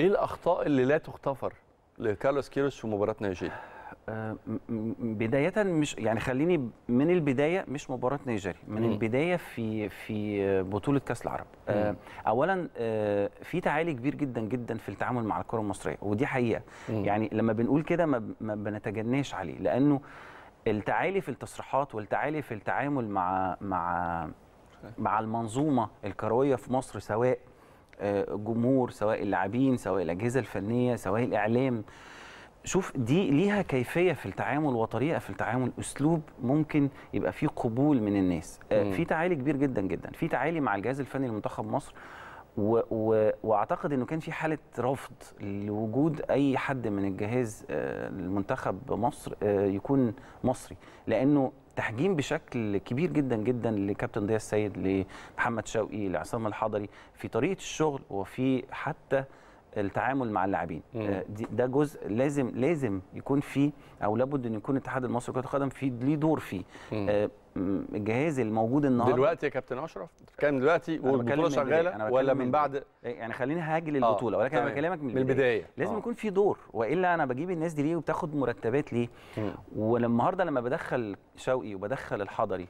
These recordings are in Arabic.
ايه الاخطاء اللي لا تغتفر لكارلوس كيروس في مباراه نيجيريا؟ آه، بداية مش يعني خليني من البداية مش مباراة نيجيريا من مم. البداية في في بطولة كأس العرب آه، مم. أولا آه، في تعالي كبير جدا جدا في التعامل مع الكرة المصرية ودي حقيقة مم. يعني لما بنقول كده ما بنتجناش عليه لأنه التعالي في التصريحات والتعالي في التعامل مع مع مع المنظومة الكروية في مصر سواء الجمهور آه، سواء اللاعبين سواء الاجهزه الفنيه سواء الاعلام شوف دي ليها كيفيه في التعامل وطريقه في التعامل اسلوب ممكن يبقى فيه قبول من الناس آه، مم. في تعالي كبير جدا جدا في تعالي مع الجهاز الفني لمنتخب مصر و و واعتقد انه كان في حاله رفض لوجود اي حد من الجهاز المنتخب آه، مصر يكون مصري لانه تحجيم بشكل كبير جدا جدا لكابتن ضياء السيد لمحمد شوقي لعصام الحضري في طريقه الشغل وفي حتى التعامل مع اللاعبين آه، ده جزء لازم لازم يكون فيه او لابد ان يكون الاتحاد المصري لكره القدم فيه ليه دور فيه آه، الجهاز الموجود النهارده دلوقتي يا كابتن اشرف كان دلوقتي والبطوله شغاله ولا من, بعد إيه، يعني خليني هاجي للبطوله آه، ولكن انا بكلمك من, من البدايه لازم آه. يكون في دور والا انا بجيب الناس دي ليه وبتاخد مرتبات ليه ولما النهارده لما بدخل شوقي وبدخل الحضري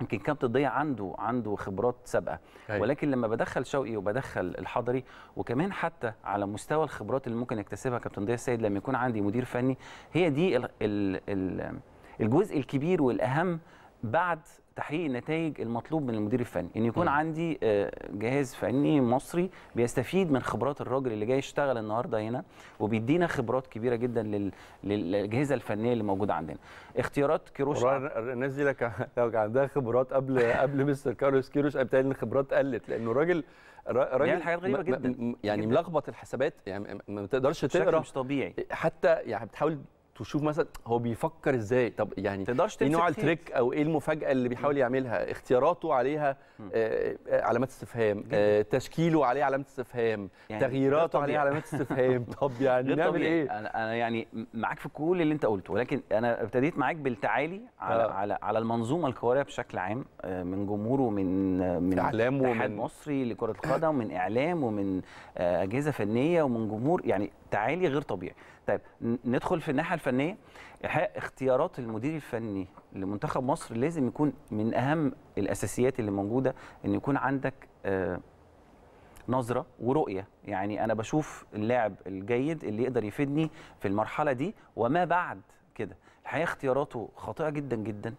يمكن كابت الضيع عنده عنده خبرات سابقه أيوة. ولكن لما بدخل شوقي وبدخل الحضري وكمان حتى على مستوى الخبرات اللي ممكن يكتسبها كابتن ضياء السيد لما يكون عندي مدير فني هي دي الـ الـ الجزء الكبير والاهم بعد تحقيق النتائج المطلوب من المدير الفني ان يكون م. عندي آه، جهاز فني مصري بيستفيد من خبرات الراجل اللي جاي يشتغل النهارده هنا وبيدينا خبرات كبيره جدا للاجهزه الفنيه اللي موجوده عندنا اختيارات كيروش الناس دي لك لو كان عندها خبرات قبل قبل مستر كارلوس كيروش بتهيألي الخبرات قلت لانه راجل راجل يعني حاجات غريبه جدا يعني ملخبط الحسابات يعني ما تقدرش تقرا مش طبيعي حتى يعني بتحاول تشوف مثلا هو بيفكر ازاي طب يعني ايه نوع التريك او ايه المفاجاه اللي بيحاول يعملها اختياراته عليها آه, آه، علامات استفهام آه تشكيله عليه علامات استفهام يعني تغييراته عليه علامات استفهام طب يعني نعمل ايه انا يعني معاك في كل اللي انت قلته ولكن انا ابتديت معاك بالتعالي على آه. على على المنظومه الكوريه بشكل عام آه، من جمهوره من من اعلام ومن مصري لكره القدم من اعلام ومن اجهزه فنيه ومن جمهور يعني تعالي غير طبيعي طيب ندخل في الناحيه الفنيه الحقيقه اختيارات المدير الفني لمنتخب مصر لازم يكون من اهم الاساسيات اللي موجوده ان يكون عندك آه، نظره ورؤيه يعني انا بشوف اللاعب الجيد اللي يقدر يفيدني في المرحله دي وما بعد كده الحقيقه اختياراته خاطئه جدا جدا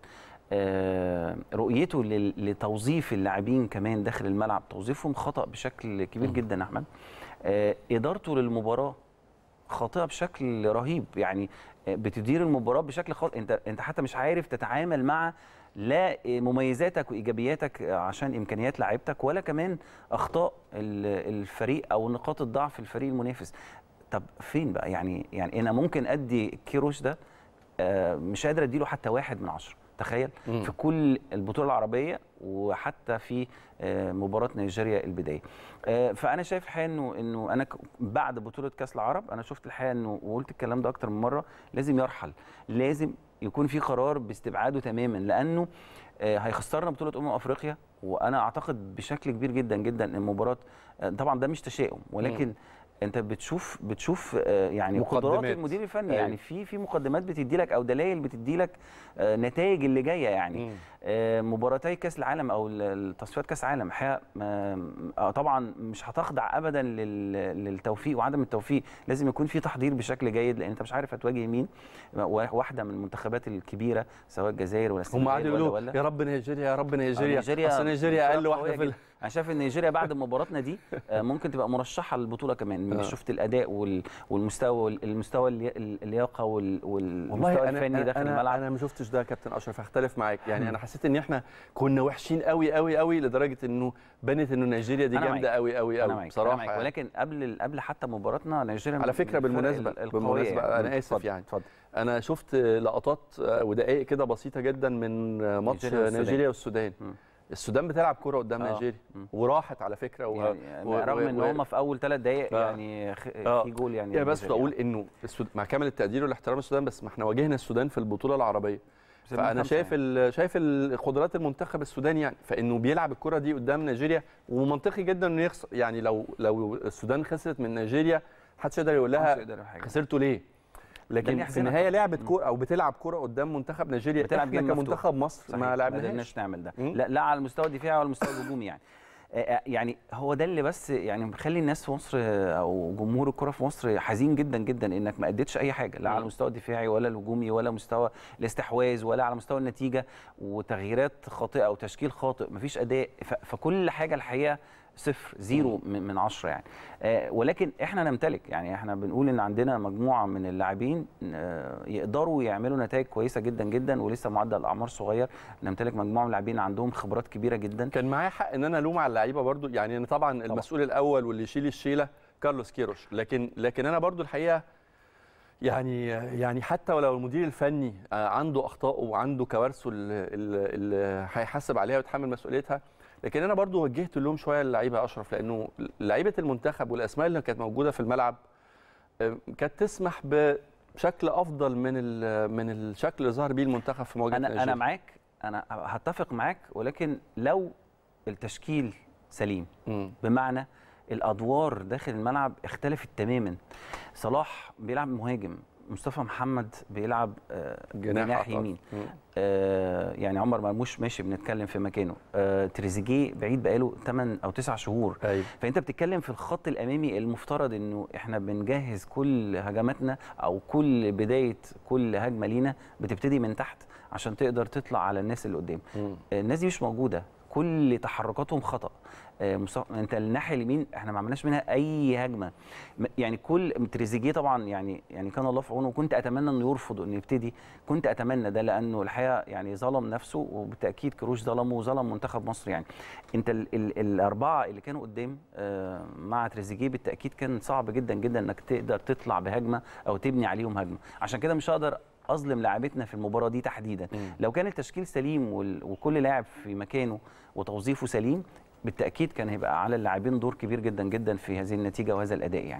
آه، رؤيته لتوظيف اللاعبين كمان داخل الملعب توظيفهم خطا بشكل كبير جدا احمد آه، ادارته للمباراه خاطئه بشكل رهيب يعني آه، بتدير المباراه بشكل خاطئ انت انت حتى مش عارف تتعامل مع لا آه، مميزاتك وايجابياتك عشان امكانيات لعيبتك ولا كمان اخطاء الفريق او نقاط الضعف الفريق المنافس طب فين بقى يعني يعني انا ممكن ادي كيروش ده آه، مش قادر اديله حتى واحد من عشره تخيل مم. في كل البطوله العربيه وحتى في آه، مباراه نيجيريا البدايه آه، فانا شايف الحقيقه انه انه انا بعد بطوله كاس العرب انا شفت الحقيقه انه وقلت الكلام ده اكتر من مره لازم يرحل لازم يكون في قرار باستبعاده تماما لانه آه، هيخسرنا بطوله امم افريقيا وانا اعتقد بشكل كبير جدا جدا ان مباراه طبعا ده مش تشاؤم ولكن مم. انت بتشوف بتشوف آه، يعني مقدمات. قدرات المدير الفني أيوة. يعني في في مقدمات بتدي لك او دلائل بتدي لك آه، نتائج اللي جايه يعني آه، مباراتي كاس العالم او التصفيات كاس العالم الحقيقه طبعا مش هتخضع ابدا للتوفيق وعدم التوفيق لازم يكون في تحضير بشكل جيد لان انت مش عارف هتواجه مين واحده من المنتخبات الكبيره سواء الجزائر ولا هم ولا, يقولوا يا رب نيجيريا يا رب نيجيريا اصل نيجيريا اقل واحده في انا شايف ان نيجيريا بعد مباراتنا دي آه، ممكن تبقى مرشحه للبطوله كمان آه. شفت الاداء والمستوى المستوى اللياقه والمستوى الفني داخل الملعب انا ما شفتش ده يا كابتن اشرف هختلف معاك يعني انا حسيت ان احنا كنا وحشين قوي قوي قوي لدرجه انه بنت انه نيجيريا دي جامده قوي قوي قوي بصراحه أنا معك. ولكن قبل قبل حتى مباراتنا نيجيريا على فكره بالمناسبه بالمناسبه يعني. انا اسف يعني اتفضل انا شفت لقطات آه، ودقائق كده بسيطه جدا من ماتش نيجيريا والسودان, نيجيريا والسودان. السودان بتلعب كوره قدام آه. نيجيريا وراحت على فكره و... يعني, يعني و... رغم ان هم في اول ثلاث دقائق آه. يعني آه. في جول يعني يعني بس اقول انه السود... مع كامل التقدير والاحترام السودان بس ما احنا واجهنا السودان في البطوله العربيه فانا شايف يعني. شايف قدرات المنتخب السوداني يعني فانه بيلعب الكره دي قدام نيجيريا ومنطقي جدا انه يخسر يعني لو لو السودان خسرت من نيجيريا محدش يقدر يقول لها خسرته ليه لكن في النهايه لعبت كوره او بتلعب كوره قدام منتخب نيجيريا بتلعب جيم كمنتخب مصر ما لعبناش نعمل ده لا, لا على المستوى الدفاعي ولا المستوى الهجومي يعني آه، آه، يعني هو ده اللي بس يعني مخلي الناس في مصر او جمهور الكره في مصر حزين جدا جدا انك ما اديتش اي حاجه لا على المستوى الدفاعي ولا الهجومي ولا مستوى الاستحواذ ولا على مستوى النتيجه وتغييرات خاطئه او تشكيل خاطئ مفيش اداء فكل حاجه الحقيقه صفر زيرو من عشرة يعني آه، ولكن احنا نمتلك يعني احنا بنقول ان عندنا مجموعه من اللاعبين آه، يقدروا يعملوا نتائج كويسه جدا جدا ولسه معدل الاعمار صغير نمتلك مجموعه من اللاعبين عندهم خبرات كبيره جدا كان معايا حق ان انا الوم على اللعيبه برضو يعني انا طبعا, طبعا المسؤول الاول واللي يشيل الشيله كارلوس كيروش لكن لكن انا برضو الحقيقه يعني يعني حتى ولو المدير الفني آه، عنده اخطاء وعنده كوارثه اللي هيحاسب عليها ويتحمل مسؤوليتها لكن انا برضو وجهت اللوم شويه للعيبه اشرف لانه لعيبه المنتخب والاسماء اللي كانت موجوده في الملعب آه، كانت تسمح بشكل افضل من من الشكل اللي ظهر بيه المنتخب في مواجهه انا انا معاك انا هتفق معاك ولكن لو التشكيل سليم م. بمعنى الادوار داخل الملعب اختلفت تماما صلاح بيلعب مهاجم مصطفى محمد بيلعب آه، جناح يمين آه يعني عمر مرموش ماشي بنتكلم في مكانه آه تريزيجيه بعيد بقاله 8 او 9 شهور أيوة. فانت بتتكلم في الخط الامامي المفترض انه احنا بنجهز كل هجماتنا او كل بدايه كل هجمه لينا بتبتدي من تحت عشان تقدر تطلع على الناس اللي قدام آه، الناس دي مش موجوده كل تحركاتهم خطا آه، انت الناحيه اليمين احنا ما عملناش منها اي هجمه يعني كل تريزيجيه طبعا يعني يعني كان الله في عونه وكنت اتمنى انه يرفض انه يبتدي كنت اتمنى ده لانه الحقيقه يعني ظلم نفسه وبالتاكيد كروش ظلمه وظلم منتخب مصر يعني انت ال ال الاربعه اللي كانوا قدام آه، مع تريزيجيه بالتاكيد كان صعب جدا جدا انك تقدر تطلع بهجمه او تبني عليهم هجمه عشان كده مش هقدر اظلم لاعبتنا في المباراه دي تحديدا مم. لو كان التشكيل سليم وكل لاعب في مكانه وتوظيفه سليم بالتاكيد كان هيبقى على اللاعبين دور كبير جدا جدا في هذه النتيجه وهذا الاداء يعني